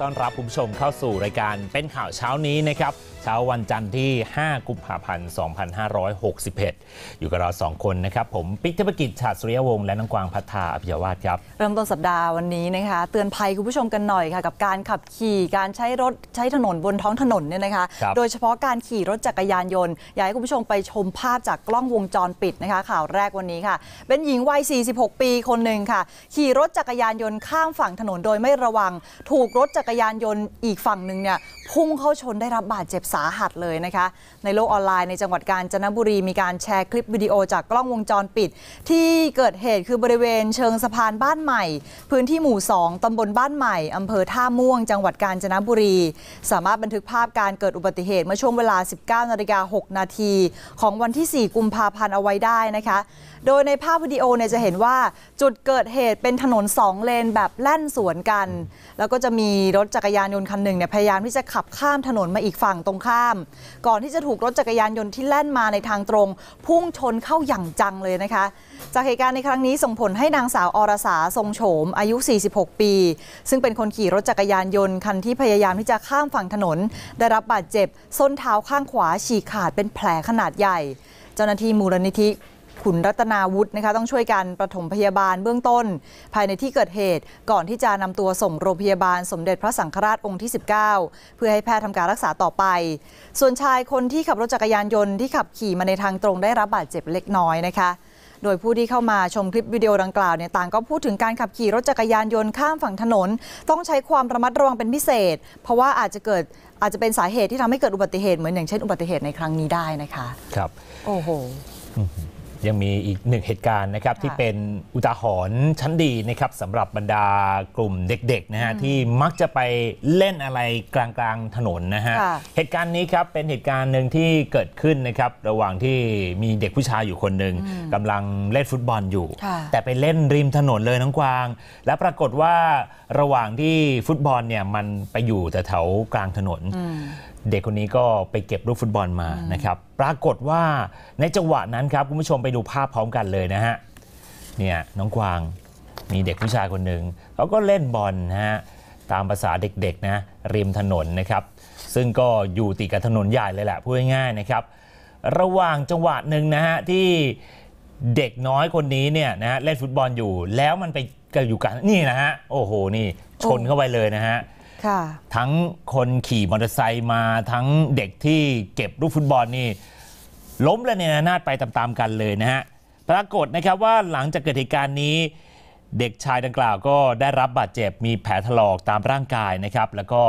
ต้อนรับคุณผู้ชมเข้าสู่รายการเป็นข่าวเช้านี้นะครับช้าวันจันทร์ที่ 5 กุมภาพันธ์ 2561 อยู่กับเราสองคนนะครับ ผม ปิ๊กธนกิจ ชาิสุริยวงศ์และนังกวางพัฒนาอภิยาวาทครับเริ่มต้นสัปดาห์ วันนี้นะคะเตือนภัยคุณผู้ชมกันหน่อยค่ะ กับการขับขี่การใช้รถใช้ถนนบนท้องถนนเนี่ยนะคะคโดยเฉพาะการขี่รถจักรยานยนต์ อยากให้คุณผู้ชมไปชมภาพจากกล้องวงจรปิดนะคะข่าวแรกวันนี้ค่ะเป็นหญิงวัย 46 ปีคนหนึ่งค่ะขี่รถจักรยานยนต์ข้ามฝั่งถนน โดยไม่ระวังถูกรถจักรยานยนต์อีกฝั่งหนึ่งเนี่ยพุ่งเข้าชนได้รับบาดเจ็บสาหัสเลยนะคะ ในโลกออนไลน์ในจังหวัดกาญจนบุรี มีการแชร์คลิปวิดีโอจากกล้องวงจรปิด ที่เกิดเหตุคือบริเวณเชิงสะพานบ้านใหม่ พื้นที่หมู่ 2 ตำบลบ้านใหม่ อำเภอท่าม่วงจังหวัดกาญจนบุรี สามารถบันทึกภาพการเกิดอุบัติเหตุ เมื่อช่วงเวลา 19นาฬิกา6 นาทีของวันที่ 4 กุมภาพันธ์เอาไว้ได้นะคะ โดยในภาพวิดีโอเนี่ยจะเห็นว่าจุดเกิดเหตุเป็นถนน 2 เลนแบบแล่นสวนกัน แล้วก็จะมีรถจักรยานยนต์คันหนึ่งเนี่ยพยายามที่จะขับข้ามถนนมาอีกฝั่งตรงงข้าม ก่อนที่จะถูกรถจักรยานยนต์ที่แล่นมาในทางตรง พุ่งชนเข้าอย่างจังเลยนะคะ จากเหตุการณ์ในครั้งนี้ส่งผลให้นางสาวอรสา ทรงโฉม อายุ 46 ปี ซึ่งเป็นคนขี่รถจักรยานยนต์คันที่พยายามที่จะข้ามฝั่งถนน ได้รับบาดเจ็บส้นเท้าข้างขวาฉีกขาดเป็นแผลขนาดใหญ่ เจ้าหน้าที่มูลนิธิขุนรัตนาวุฒินะคะต้องช่วยกันประถมพยาบาลเบื้องต้น ภายในที่เกิดเหตุก่อนที่จะนำตัวส่งโรงพยาบาลสมเด็จพระสังฆราชองค์ที่ 19 เพื่อให้แพทย์ทำการรักษาต่อไป ส่วนชายคนที่ขับรถจักรยานยนต์ที่ขับขี่มาในทางตรงได้รับบาดเจ็บเล็กน้อยนะคะ โดยผู้ที่เข้ามาชมคลิปวิดีโอดังกล่าวเนี่ยต่างก็พูดถึงการขับขี่รถจักรยานยนต์ข้ามฝั่งถนน ต้องใช้ความระมัดระวังเป็นพิเศษ เพราะว่าอาจจะเกิดอาจจะเป็นสาเหตุที่ทำให้เกิดอุบัติเหตุเหมือนอย่างเช่นอุบัติเหตุในครั้งนี้ได้นะคะ ครับ โอ้โหยังมีอีกหนึ่งเหตุการณ์นะครับที่เป็นอุทาหรณ์ชั้นดีนะครับสำหรับบรรดากลุ่มเด็กๆนะฮะที่มักจะไปเล่นอะไรกลางๆถนนนะฮะเหตุการณ์นี้ครับเป็นเหตุการณ์หนึ่งที่เกิดขึ้นนะครับระหว่างที่มีเด็กผู้ชายอยู่คนหนึ่งกำลังเล่นฟุตบอลอยู่ แต่ไปเล่นริมถนนเลยน้องกวาง และปรากฏว่า ระหว่างที่ฟุตบอลเนี่ยมันไปอยู่แต่แถวกลางถนนเด็กคนนี้ก็ไปเก็บลูกฟุตบอลมานะครับ ปรากฏว่าในจังหวะนั้นครับคุณผู้ชมไปดูภาพพร้อมกันเลยนะฮะเนี่ยน้องกวางมีเด็กผู้ชายคนหนึ่งเขาก็เล่นบอลนะฮะตามภาษาเด็กๆ นะริมถนนนะครับ ซึ่งก็อยู่ติดกับถนนใหญ่เลยแหละพูดง่ายๆนะครับ ระหว่างจังหวะหนึ่งนะฮะที่เด็กน้อยคนนี้เนี่ยนะฮะเล่นฟุตบอลอยู่แล้วมันไปเกิดอยู่กันนี่นะฮะโอ้โหนี่ชนเข้าไปเลยนะฮะทั้งคนขี่มอเตอร์ไซค์มาทั้งเด็กที่เก็บลูกฟุตบอลนี่ล้มและเนรนาดไปตามๆกันเลยนะฮะปรากฏนะครับว่าหลังจากเกิดเหตุการณ์นี้เด็กชายดังกล่าว ก็ได้รับบาดเจ็บมีแผลถลอกตามร่างกายนะครับ แล้วก็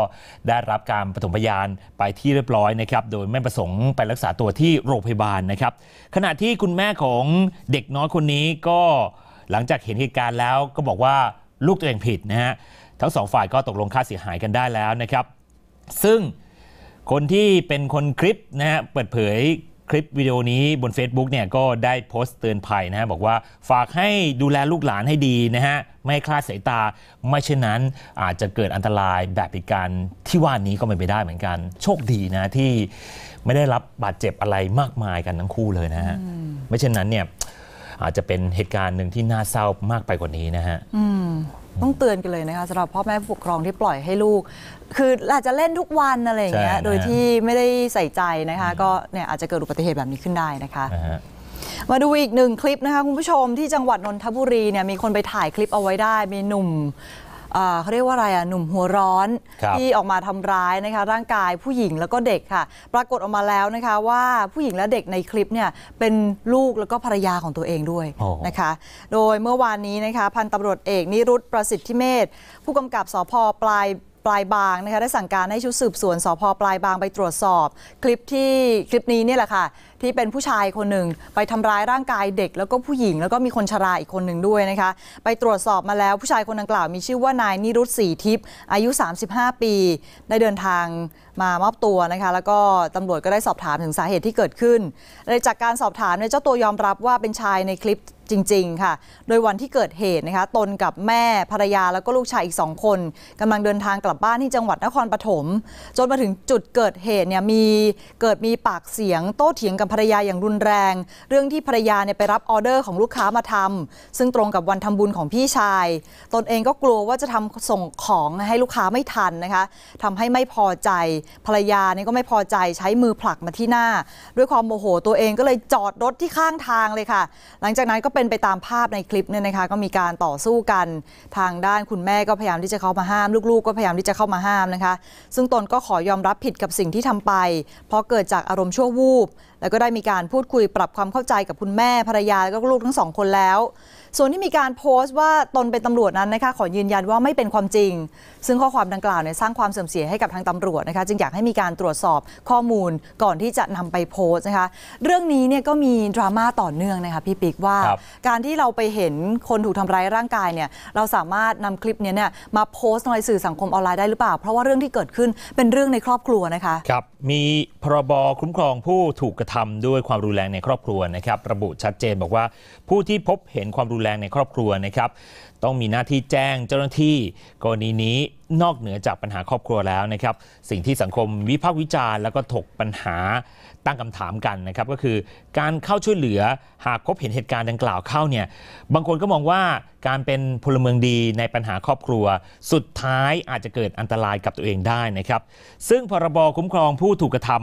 ได้รับการปฐมพยาบาลไปที่เรียบร้อยนะครับโดยไม่ประสงค์ไปรักษาตัวที่โรงพยาบาลนะครับ ขณะที่คุณแม่ของเด็กน้อยคนนี้ก็หลังจากเห็นเหตุการณ์แล้วก็บอกว่าลูกตัวเองผิดนะฮะทั้งสองฝ่ายก็ตกลงค่าเสียหายกันได้แล้วนะครับ ซึ่งคนที่เป็นคนคลิปนะฮะเปิดเผยคลิปวิดีโอนี้บน Facebook เนี่ยก็ได้โพสต์เตือนภัยนะฮะ บอกว่าฝากให้ดูแลลูกหลานให้ดีนะฮะ ไม่คลาดสายตาไม่เช่นนั้นอาจจะเกิดอันตรายแบบอีกการที่ว่านี้ก็ไม่ไปได้เหมือนกัน โชคดีนะที่ไม่ได้รับบาดเจ็บอะไรมากมายกันทั้งคู่เลยนะฮะไม่เช่นนั้นเนี่ยอาจจะเป็นเหตุการณ์หนึ่งที่น่าเศร้ามากไปกว่านี้นะฮะอืมต้องเตือนกันเลยนะคะสำหรับพ่อแม่ผู้ปกครองที่ปล่อยให้ลูก คืออาจจะเล่นทุกวันอะไรอย่างเงี้ยโดยที่ไม่ได้ใส่ใจนะคะ ก็เนี่ยอาจจะเกิดอุบัติเหตุแบบนี้ขึ้นได้นะคะมาดูอีกหนึ่งคลิปนะคะ คุณผู้ชมที่จังหวัดนนทบุรีเนี่ยมีคนไปถ่ายคลิปเอาไว้ได้มีหนุ่มเขาเรียกว่าอะไรอ่ะหนุ่ม หัวร้อนที่ออกมาทำร้ายนะคะ ร่างกายผู้หญิงแล้วก็เด็กค่ะ ปรากฏออกมาแล้วนะคะ ว่าผู้หญิงและเด็กในคลิปเนี่ยเป็นลูกแล้วก็ภรรยาของตัวเองด้วยนะคะ โดยเมื่อวานนี้นะคะพันตำรวจเอกนิรุตประสิทธิเมธผู้กำกับสพปลายปลายบางนะคะได้สั่งการให้ชุดสืบสวนสพปลายบางไปตรวจสอบ คลิปที่คลิปนี้เนี่ยแหละค่ะที่เป็นผู้ชายคนหนึ่งไปทำร้ายร่างกายเด็ก แล้วก็ผู้หญิงแล้วก็มีคนชราอีกคนหนึ่งด้วยนะคะ ไปตรวจสอบมาแล้วผู้ชายคนดังกล่าวมีชื่อว่านายนิรุตศรีทิพย์อายุ 35 ปี ได้เดินทางมามอบตัวนะคะ แล้วก็ตำรวจก็ได้สอบถาม ถึงสาเหตุที่เกิดขึ้นยจากการสอบถามเนี่ยเจ้าตัวยอมรับว่าเป็นชายในคลิปจริงๆค่ะโดยวันที่เกิดเหตุนะคะตนกับแม่ภรรยาแล้วก็ลูกชายอีกสองคน กำลังเดินทางกลับบ้านที่จังหวัดนครปฐมจนมาถึงจุดเกิดเหตุเนี่ยมีเกิดมีปากเสียง โต้เถียงกับภรรยาอย่างรุนแรง เรื่องที่ภรรยาเนี่ยไปรับออเดอร์ของลูกค้ามาทำซึ่งตรงกับวันทำบุญของพี่ชาย ตนเองก็กลัวว่าจะทำส่งของให้ลูกค้าไม่ทันนะคะทำให้ไม่พอใจภรรยาเนี่ยก็ไม่พอใจใช้มือผลักมาที่หน้า ด้วยความโมโห ตัวเองก็เลยจอดรถที่ข้างทางเลยค่ะ หลังจากนั้นก็เป็นไปตามภาพในคลิปเนี่ยนะคะ ก็มีการต่อสู้กัน ทางด้านคุณแม่ก็พยายามที่จะเข้ามาห้ามลูกๆ ก็พยายามที่จะเข้ามาห้ามนะคะ ซึ่งตนก็ขอยอมรับผิดกับสิ่งที่ทำไป เพราะเกิดจากอารมณ์ชั่ววูบแล้วก็ได้มีการพูดคุยปรับความเข้าใจกับคุณแม่ภรรยา แล้วก็ลูกทั้งสองคนแล้วส่วนที่มีการโพสต์ว่าตนเป็นตำรวจนั้นนะคะขอยืนยันว่าไม่เป็นความจริง ซึ่งข้อความดังกล่าวเนี่ยสร้างความเสื่อมเสียให้กับทางตำรวจนะคะจึงอยากให้มีการตรวจสอบข้อมูลก่อนที่จะนำไปโพสต์นะคะเรื่องนี้เนี่ยก็มีดราม่าต่อเนื่องนะคะพี่ปิ๊ก ว่าการที่เราไปเห็นคนถูกทำร้ายร่างกายเนี่ยเราสามารถนำคลิปนี้เนี่ยมาโพสต์ในสื่อสังคมออนไลน์ได้หรือเปล่า เพราะว่าเรื่องที่เกิดขึ้นเป็นเรื่องในครอบครัวนะคะครับมีพรบคุ้มครองผู้ถูกกระทำด้วยความรุนแรงในครอบครัวนะครับระบุชัดเจนบอกว่าผู้ที่พบเห็นความรุูแรงในครอบครัวนะครับต้องมีหน้าที่แจ้งเจ้าหน้าที่ กรณีนี้นอกเหนือจากปัญหาครอบครัวแล้วนะครับสิ่งที่สังคมวิพากษ์วิจารณ์แล้วก็ถกปัญหาตั้งคำถามกันนะครับก็คือการเข้าช่วยเหลือหากพบเห็นเหตุการณ์ดังกล่าวเข้าเนี่ยบางคนก็มองว่าการเป็นพลเมืองดีในปัญหาครอบครัว สุดท้ายอาจจะเกิดอันตรายกับตัวเองได้นะครับซึ่งพรบคุ้มครองผู้ถูกกระทำ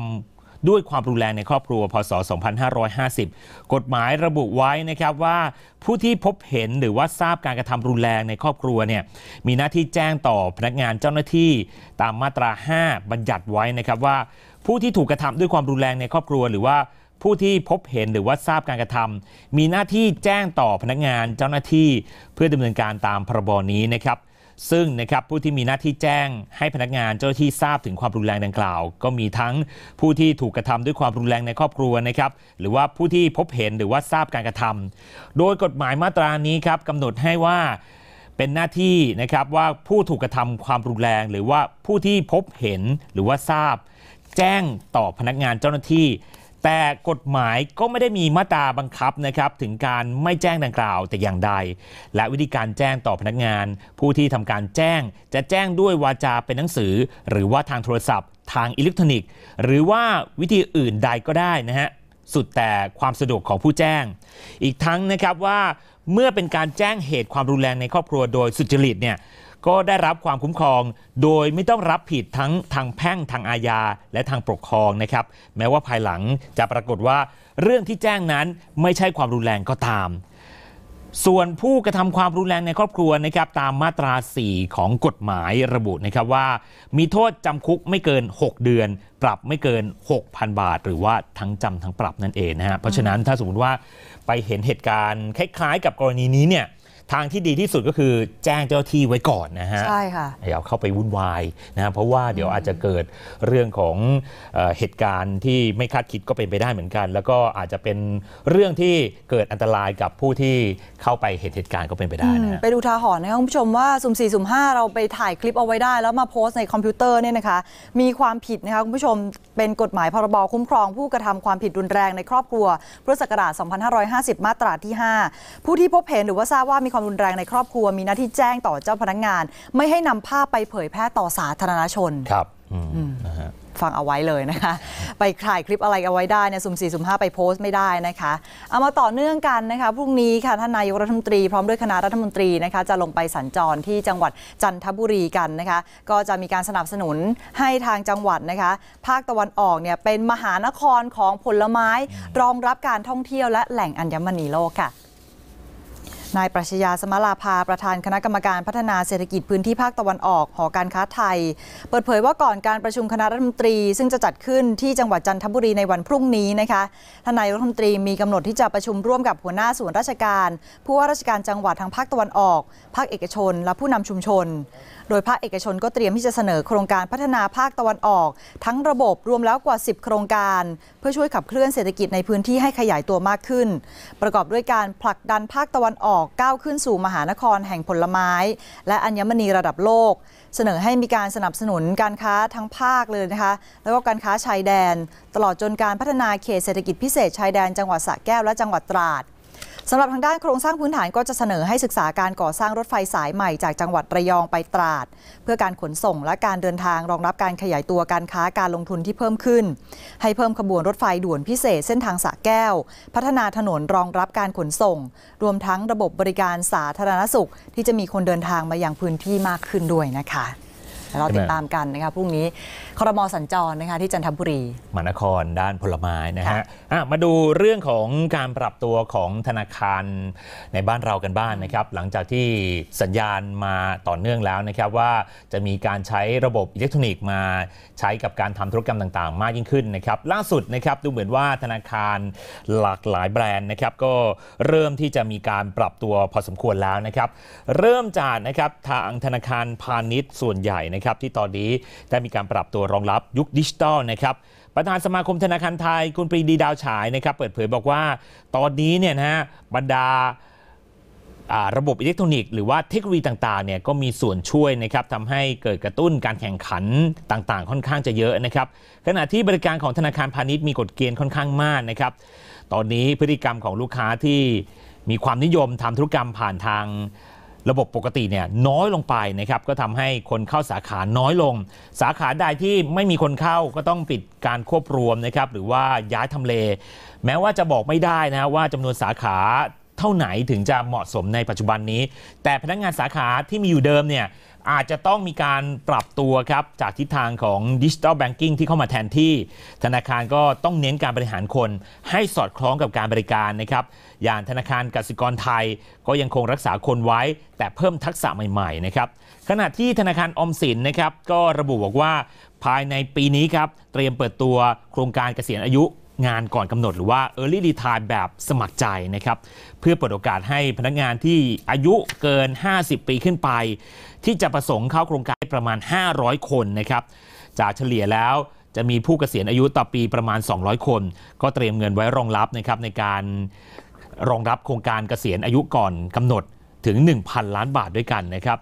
ด้วยความรุนแรงในครอบครัวพศ 2550 กฎหมายระบุไว้นะครับว่า ผู้ที่พบเห็นหรือว่าทราบการกระทำรุนแรงในครอบครัวเนี่ยมีหน้าที่แจ้งต่อพนักงานเจ้าหน้าที่ตามมาตรา 5 บัญญัติไว้นะครับว่า ผู้ที่ถูกกระทำด้วยความรุนแรงในครอบครัว หรือว่าผู้ที่พบเห็นหรือว่าทราบการกระทำ มีหน้าที่แจ้งต่อพนักงานเจ้าหน้าที่เพื่อดำเนินการตามพรบนี้นะครับซึ่งนะครับผู้ที่มีหน้าที่แจ้งให้พนักงานเจ้าหน้าที่ทราบถึงความรุนแรงดังกล่าว ก็มีทั้งผู้ที่ถูกกระทำด้วยความรุนแรงในครอบครัวนะครับหรือว่าผู้ที่พบเห็นหรือว่าทราบการกระทำ โดยกฎหมายมาตรานี้ครับกำหนดให้ว่าเป็นหน้าที่นะครับว่าผู้ถูกกระทำความรุนแรง หรือว่าผู้ที่พบเห็นหรือว่าทราบ แจ้งต่อพนักงานเจ้าหน้าที่แต่กฎหมายก็ไม่ได้มีมาตราบังคับนะครับถึงการไม่แจ้งดังกล่าวแต่อย่างใด และวิธีการแจ้งต่อพนักงาน ผู้ที่ทำการแจ้งจะแจ้งด้วยวาจาเป็นหนังสือ หรือว่าทางโทรศัพท์ ทางอิเล็กทรอนิกส์ หรือว่าวิธีอื่นใดก็ได้นะฮะสุดแต่ความสะดวกของผู้แจ้ง อีกทั้งนะครับว่า เมื่อเป็นการแจ้งเหตุความรุนแรงในครอบครัวโดยสุจริตเนี่ยก็ได้รับความคุ้มครองโดยไม่ต้องรับผิดทั้งทางแพ่งทางอาญา และทางปกครองนะครับ แม้ว่าภายหลังจะปรากฏว่า เรื่องที่แจ้งนั้นไม่ใช่ความรุนแรงก็ตาม ส่วนผู้กระทำความรุนแรงในครอบครัวนะครับตามมาตรา 4 ของกฎหมายระบุนะครับว่า มีโทษจำคุกไม่เกิน 6 เดือน ปรับไม่เกิน 6,000 บาท หรือว่าทั้งจำทั้งปรับนั่นเองนะฮะเพราะฉะนั้นถ้าสมมติว่าไปเห็นเหตุการณ์คล้ายๆ กับกรณีนี้เนี่ยทางที่ดีที่สุดก็คือแจ้งเจ้าที่ไว้ก่อนนะฮะ ใช่ค่ะอย่าเข้าไปวุ่นวายนะเพราะว่าเดี๋ยวอาจจะเกิดเรื่องของเหตุการณ์ที่ไม่คาดคิดก็เป็นไปได้เหมือนกัน แล้วก็อาจจะเป็นเรื่องที่เกิดอันตรายกับผู้ที่เข้าไปเห็นเหตุการณ์ก็เป็นไปได้นะไปดูทาหอนนะครับคุณผู้ชมว่าสุ่มสี่สุ่มห้าเราไปถ่ายคลิปเอาไว้ได้แล้วมาโพสต์ในคอมพิวเตอร์เนี่ยนะคะ มีความผิดนะคะคุณผู้ชม เป็นกฎหมายพรบคุ้มครองผู้กระทำความผิดรุนแรงในครอบครัวพุทธศักราช2550 มาตราที่ 5 ผู้ที่พบเห็นหรือว่าทราบว่ามีความรุนแรงในครอบครัว มีหน้าที่แจ้งต่อเจ้าพนักงงาน ไม่ให้นำภาพไปเผยแพร่ต่อสาธารณชนครับ ฟังเอาไว้เลยนะคะ ไปถ่ายคลิปอะไรเอาไว้ได้เนี่ยสุ่มสี่สุ่มห้าไปโพสต์ไม่ได้นะคะ เอามาต่อเนื่องกันนะคะ พรุ่งนี้ค่ะท่านนายกรัฐมนตรี พร้อมด้วยคณะรัฐมนตรีนะคะ จะลงไปสัญจรที่จังหวัดจันทบุรีกันนะคะก็จะมีการสนับสนุนให้ทางจังหวัดนะคะ ภาคตะวันออกเนี่ยเป็นมหานครของผลไม้รองรับการท่องเที่ยวและแหล่งอัญมณีโลกค่ะนายปรัชญาสมลาภาประธานคณะกรรมการพัฒนาเศรษฐกิจพื้นที่ภาคตะวันออกหอการค้าไทย เปิดเผยว่าก่อนการประชุมคณะรัฐมนตรี ซึ่งจะจัดขึ้นที่จังหวัดจันทบุรีในวันพรุ่งนี้นะคะทนายรัฐมนตรีมีกำหนดที่จะประชุมร่วมกับหัวหน้าส่วนราชการ ผู้ว่าราชการจังหวัดทางภาคตะวันออก ภาคเอกชน และผู้นำชุมชนโดยภาคเอกชนก็เตรียมที่จะเสนอโครงการพัฒนาภาคตะวันออก ทั้งระบบรวมแล้วกว่า 10 โครงการ เพื่อช่วยขับเคลื่อนเศรษฐกิจในพื้นที่ให้ขยายตัวมากขึ้น ประกอบด้วยการผลักดันภาคตะวันออกก้าวขึ้นสู่มหานครแห่งผลไม้ และอัญมณีระดับโลก เสนอให้มีการสนับสนุนการค้าทั้งภาคเลยนะคะ แล้วก็การค้าชายแดน ตลอดจนการพัฒนาเขตเศรษฐกิจพิเศษชายแดนจังหวัดสระแก้วและจังหวัดตราดสำหรับทางด้าน โครงสร้างพื้นฐานก็จะเสนอให้ศึกษาการก่อสร้างรถไฟสายใหม่จากจังหวัดระยองไปตราด เพื่อการขนส่ง และการเดินทางรองรับการขยายตัวการค้าการลงทุนที่เพิ่มขึ้น ให้เพิ่มขบวนรถไฟด่วนพิเศษเส้นทางสระแก้วพัฒนาถนนรองรับการขนส่ง รวมทั้งระบบบริการสาธารณสุข ที่จะมีคนเดินทางมาอย่างพื้นที่มากขึ้นด้วยนะคะเราติดตามกันนะคะพรุ่งนี้ครมสัญจรนะคะที่จันทบุรีมานคร ด้านผลไม้นะฮะะมาดูเรื่องของการปรับตัวของธนาคารในบ้านเรากันบ้างนนะครับ หลังจากที่สัญญาณมาต่อเนื่องแล้วนะครับว่าจะมีการใช้ระบบอิเล็กทรอนิกส์มา ใช้กับการทำธุรกรรมต่างๆ มากยิ่งขึ้นนะครับล่าสุดนะครับดูเหมือนว่าธนาคารหลากหลายแบรนด์นะครับก็เริ่มที่จะมีการปรับตัวพอสมควรแล้วนะครับ เริ่มจากนะครับทางธนาคารพาณิชย์ส่วนใหญ่นะครับ ที่ตอนนี้ได้มีการปรับตัวรองรับยุคดิจิตอลนะครับ ประธานสมาคมธนาคารไทย คุณปรีดีดาวฉายนะครับ เปิดเผยบอกว่า ตอนนี้เนี่ยนะฮะบรรดาระบบอิเล็กทรอนิกส์หรือว่าเทคโนโลยีต่างๆเนี่ยก็มีส่วนช่วยนะครับทำให้เกิดกระตุ้นการแข่งขันต่างๆ ค่อนข้างจะเยอะนะครับ ขณะที่บริการของธนาคารพาณิชย์ มีกฎเกณฑ์ค่อนข้างมากนะครับ ตอนนี้พฤติกรรมของลูกค้าที่มีความนิยมทำธุรกรรมผ่านทางระบบปกติเนี่ยน้อยลงไปนะครับ ก็ทำให้คนเข้าสาขาน้อยลง สาขาใดที่ไม่มีคนเข้าก็ต้องปิดการควบรวมนะครับ หรือว่าย้ายทำเล แม้ว่าจะบอกไม่ได้นะว่าจำนวนสาขาเท่าไหนถึงจะเหมาะสมในปัจจุบันนี้ แต่พนักงงานสาขาที่มีอยู่เดิมเนี่ยอาจจะต้องมีการปรับตัวครับจากทิศทางของดิจิทัลแบงกิ้งที่เข้ามาแทนที่ธนาคารก็ต้องเน้นการบริหารคน ให้สอดคล้องกับการบริการนะครับอย่างธนาคารกสิกรไทยก็ยังคงรักษาคนไว้แต่เพิ่มทักษะใหม่ๆนะครับขณะที่ธนาคารอมสินนะครับก็ระบุบอกว่าภายในปีนี้ครับเตรียมเปิดตัวโครงการเกษียณอายุงานก่อนกำหนด หรือว่า Early Retire แบบสมัครใจนะครับเพื่อเปิดโอกาสให้พนักงานที่อายุเกิน 50 ปีขึ้นไปที่จะประสงค์เข้าโครงการประมาณ 500 คนนะครับ จากเฉลี่ยแล้วจะมีผู้เกษียณอายุต่อปีประมาณ 200 คน ก็เตรียมเงินไว้รองรับนะครับในการรองรับโครงการเกษียณอายุก่อนกำหนดถึง 1,000 ล้านบาทด้วยกันนะครับ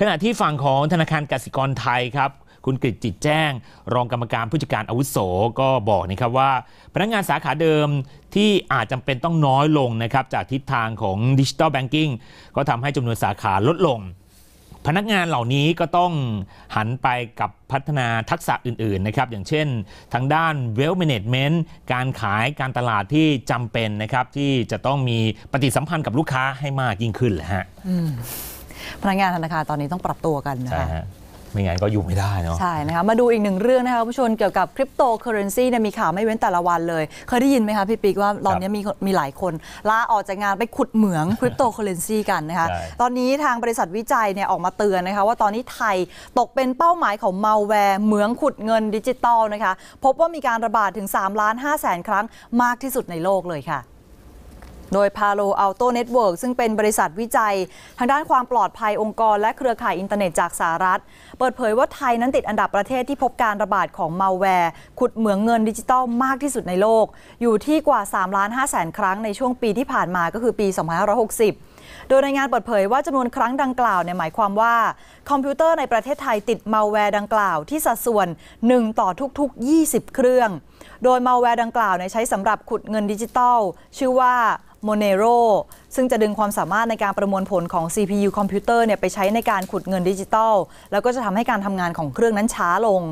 ขณะที่ฝั่งของธนาคารกสิกรไทยครับคุณกฤษจิตแจ้ง รองกรรมการผู้จัดการอาวุโสก็บอกนะครับว่า พนักงานสาขาเดิมที่อาจจำเป็นต้องน้อยลงนะครับจากทิศทางของดิจิทัลแบงกิ้งก็ทำให้จำนวนสาขาลดลงพนักงานเหล่านี้ก็ต้องหันไปกับพัฒนาทักษะอื่นๆ นะครับ อย่างเช่นทางด้านเวลเมนจ a เมนต์การขายการตลาดที่จำเป็นนะครับ ที่จะต้องมีปฏิสัมพันธ์กับลูกค้าให้มากยิ่งขึ้นแหละฮะพนักงานธนาคารตอนนี้ต้องปรับตัวกันนะคะไม่งั้นก็อยู่ไม่ได้เนาะใช่นะคะมาดูอีกหนึ่งเรื่องนะคะผู้ชมเกี่ยวกับคริปโตเคอเรนซีเนี่ยมีข่าวไม่เว้นแต่ละวันเลย เคยได้ยินไหมคะ พี่ปิ๊กว่าตอนนี้มีมีหลายคนลาออกจากงานไปขุดเหมืองคริปโตเคอเรนซีกันนะคะตอนนี้ทางบริษัทวิจัยเนี่ยออกมาเตือนนะคะว่าตอนนี้ไทยตกเป็นเป้าหมายของมาแวร์เหมืองขุดเงินดิจิตอลนะคะ พบว่ามีการระบาดถึง 3 ล้าน5แสนครั้ง มากที่สุดในโลกเลยค่ะโดย Palo Alto Network ซึ่งเป็นบริษัทวิจัยทางด้านความปลอดภัยองค์กร และเครือข่ายอินเทอร์เน็ตจากสหรัฐ เปิดเผยว่าไทยนั้นติดอันดับประเทศที่พบการระบาดของมัลแวร์ขุดเหมืองเงินดิจิตอลมากที่สุดในโลก อยู่ที่กว่า3ล้าน5แสนครั้งในช่วงปีที่ผ่านมาก็คือปี 2560 โดยในงานเปิดเผยว่าจำนวนครั้งดังกล่าวเนี่ยหมายความว่า คอมพิวเตอร์ในประเทศไทยติดมัลแวร์ดังกล่าวที่สัดส่วน 1 ต่อทุกๆ 20 เครื่อง โดยมัลแวร์ดังกล่าวใช้สำหรับขุดเงินดิจิตอลชื่อว่า Monero ซึ่งจะดึงความสามารถในการประมวลผลของ CPU คอมพิวเตอร์เนี่ยไปใช้ในการขุดเงินดิจิตอลแล้วก็จะทำให้การทำงานของเครื่องนั้นช้าลง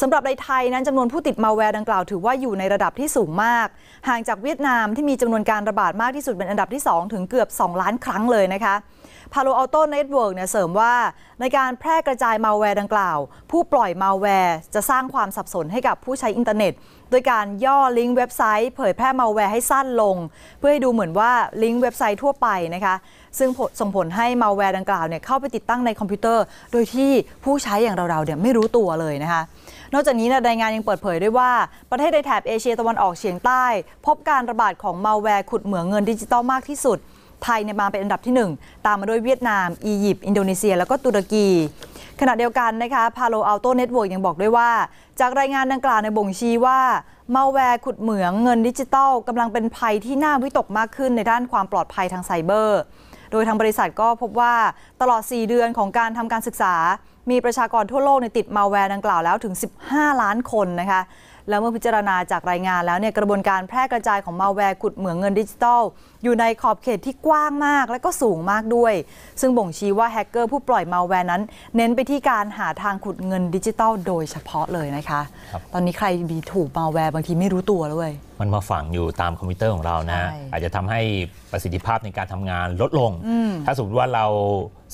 สำหรับในไทยนั้นจำนวนผู้ติดมาแวร์ดังกล่าวถือว่าอยู่ในระดับที่สูงมาก ห่างจากเวียดนามที่มีจำนวนการระบาดมากที่สุดเป็นอันดับที่ 2 ถึงเกือบ 2 ล้านครั้งเลยนะคะพาโลอัลโตเน็ตเวิร์กเนี่ยเสริมว่าในการแพร่กระจายมาแวร์ดังกล่าว ผู้ปล่อยมาแวร์จะสร้างความสับสนให้กับผู้ใช้อินเทอร์เน็ต โดยการย่อลิงก์เว็บไซต์เผยแพร่มาแวร์ให้สั้นลง เพื่อให้ดูเหมือนว่าลิงก์เว็บไซต์ทั่วไปนะคะซึ่งส่งผลให้มาแวร์ดังกล่าวเนี่ยเข้าไปติดตั้งในคอมพิวเตอร์ โดยที่ผู้ใช้อย่างเราๆเนี่ยไม่รู้ตัวเลยนะคะนอกจากนี้นะรายงานยังเปิดเผยด้วยว่า ประเทศในแถบเอเชียตะวันออกเฉียงใต้พบการระบาดของมาแวร์ขุดเหมืองเงินดิจิตอลมากที่สุดไทยเนี่ยมาเป็นอันดับที่ 1 ตามมาด้วยเวียดนาม อียิปต์ อินโดนีเซีย แล้วก็ตุรกี ขณะเดียวกันนะคะพาโลอัลโตเน็ตเวิร์กยังบอกด้วยว่า จากรายงานดังกล่าวในบ่งชี้ว่ามาแวร์ขุดเหมืองเงินดิจิตอลกำลังเป็นภัยที่น่าวิตกมากขึ้นในด้านความปลอดภัยทางไซเบอร์ โดยทางบริษัทก็พบว่าตลอด 4 เดือนของการทำการศึกษา มีประชากรทั่วโลกในติดมาแวร์ดังกล่าว แล้วถึง 15 ล้านคนนะคะแล้วเมื่อพิจารณาจากรายงานแล้วเนี่ยกระบวนการแพร่กระจายของมาแวร์ขุดเหมืองเงินดิจิตอลอยู่ในขอบเขตที่กว้างมากและก็สูงมากด้วย ซึ่งบ่งชี้ว่าแฮกเกอร์ผู้ปล่อยมาแวร์นั้น เน้นไปที่การหาทางขุดเงินดิจิตอลโดยเฉพาะเลยนะคะ ตอนนี้ใครมีถูกมาแวร์บางทีไม่รู้ตัวเลยมันมาฝังอยู่ตามคอมพิวเตอร์ของเรานะอาจจะทำให้ประสิทธิภาพในการทำงานลดลง ถ้าสมมติว่าเรา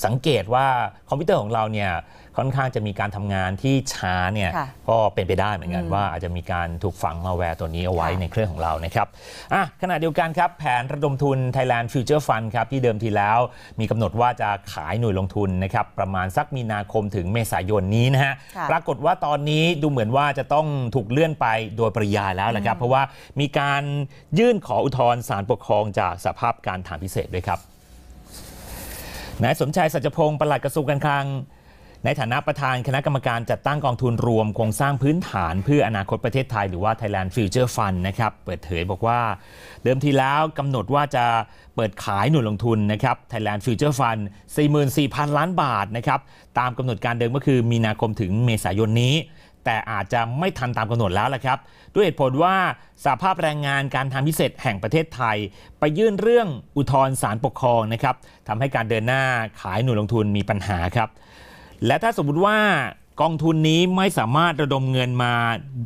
สังเกตว่าคอมพิวเตอร์ของเราเนี่ยค่อนข้างจะมีการทำงานที่ช้าเนี่ยก็เป็นไปได้เหมือนกันว่าอาจจะมีการถูกฝังมาแวร์ตัวนี้เอาไว้ในเครื่องของเรานะครับอ่ะขณะเดียวกันครับ แผนระดมทุน Thailand Future Fund ครับ ที่เดิมทีแล้วมีกำหนดว่าจะขายหน่วยลงทุนนะครับ ประมาณสักมีนาคมถึงเมษายนนี้นะฮะปรากฏว่าตอนนี้ดูเหมือนว่าจะต้องถูกเลื่อนไปโดยปริยายแล้วแหละครับเพราะว่ามีการยื่นขออุทธรณ์ศาลปกครองจากสภาพการฐานพิเศษด้วยครับนายสมชายสัจพงศ์ประหลัดกระทรวงการคลังในฐานะประธานคณะกรรมการจัดตั้งกองทุนรวมโครงสร้างพื้นฐานเพื่ออนาคตประเทศไทยหรือว่า Thailand Future Fund นะครับ เปิดเผยบอกว่า เดิมทีแล้วกำหนดว่าจะเปิดขายหน่วยลงทุนนะครับ Thailand Future Fund 44,000 ล้านบาทนะครับตามกำหนดการเดิมก็คือมีนาคมถึงเมษายนนี้ แต่อาจจะไม่ทันตามกำหนดแล้วละครับ ด้วยเหตุผลว่าสาภาพแรงงานการทางพิเศษแห่งประเทศไทย ไปยื่นเรื่องอุทธรณ์ศาลปกครองนะครับทำให้การเดินหน้าขายหน่วยลงทุนมีปัญหาครับและถ้าสมมติว่ากองทุนนี้ไม่สามารถระดมเงินมา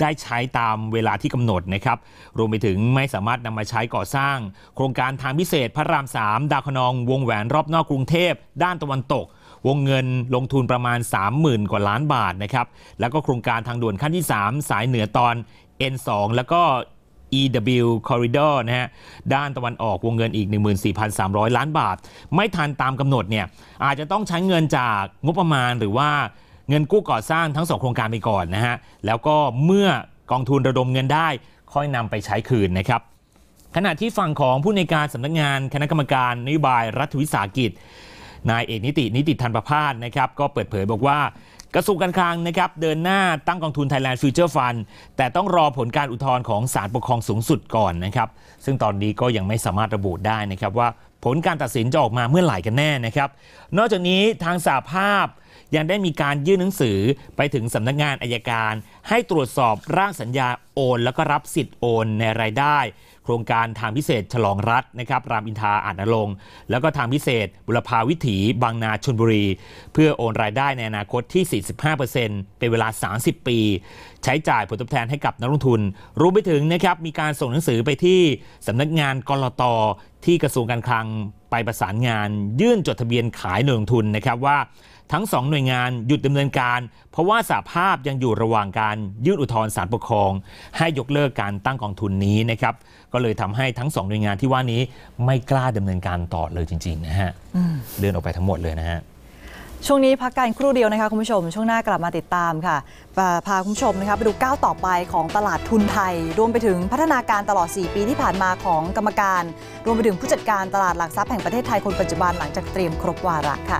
ได้ใช้ตามเวลาที่กำหนดนะครับ รวมไปถึงไม่สามารถนำมาใช้ก่อสร้าง โครงการทางพิเศษพระราม 3 ดาวคนองวงแหวนรอบนอกกรุงเทพด้านตะวันตก วงเงินลงทุนประมาณ 30,000กว่าล้านบาทนะครับแล้วก็โครงการทางด่วนขั้นที่ 3 สายเหนือตอน N2 แล้วก็ EW Corridor นะฮะ ด้านตะวันออกวงเงินอีก 14,300 ล้านบาท ไม่ทันตามกำหนดเนี่ยอาจจะต้องใช้เงินจากงบประมาณ หรือว่าเงินกู้ก่อสร้างทั้งสองโครงการไปก่อนนะฮะ แล้วก็เมื่อกองทุนระดมเงินได้ค่อยนำไปใช้คืนนะครับ ขณะที่ฝั่งของผู้ในการสำนักงานคณะกรรมการนโยบายรัฐวิสาหกิจ นายเอกนิตินิติธันประพาสนะครับก็เปิดเผยบอกว่ากระทรวงการคลังนะครับเดินหน้าตั้งกองทุน Thailand Future Fund แต่ต้องรอผลการอุทธรณ์ของศาลปกครองสูงสุดก่อนนะครับซึ่งตอนนี้ก็ยังไม่สามารถระบุได้นะครับว่าผลการตัดสินจะออกมาเมื่อไหร่กันแน่นะครับนอกจากนี้ทางสาภาพยังได้มีการยื่นหนังสือไปถึงสำนักงานอายการ ให้ตรวจสอบร่างสัญญาโอน แล้วก็รับสิทธิ์โอนในรายได้ โครงการทางพิเศษฉลองรัฐนะครับรามอินทาอ่านนลงแล้วก็ทางพิเศษบุรพาวิถี บางนาชนบุรี เพื่อโอนรายได้ในอนาคตที่ 45%เป็นเวลา 30 ปี ใช้จ่ายผลตอบแทนให้กับนักลงทุน รู้ไปถึงนะครับ มีการส่งหนังสือไปที่สำนักงานกรตที่กระทรวงการคลังไปประสานงานยื่นจดทะเบียนขายหน่วยลงทุนนะครับว่าทั้งสองหน่วยงานหยุดดำเนินการเพราะว่าสาภาพยังอยู่ระหว่างการยื่นอุทธรณ์ศาลปกครอง ให้ยกเลิกการตั้งกองทุนนี้นะครับก็เลยทำให้ทั้งสองหน่วยงานที่ว่านี้ไม่กล้าดำเนินการต่อเลยจริงๆนะฮะเดินออกไปทั้งหมดเลยนะฮะช่วงนี้พักการครู่เดียวนะคะคุณผู้ชม ช่วงหน้ากลับมาติดตามค่ะพาคุณผู้ชมนะคะไปดูก้าวต่อไปของตลาดทุนไทย รวมไปถึงพัฒนาการตลอด 4 ปีที่ผ่านมาของกรรมการ รวมไปถึงผู้จัดการตลาดหลักทรัพย์แห่ง ประเทศไทยคนปัจจุบันหลังจากเตรียมครบวาระค่ะ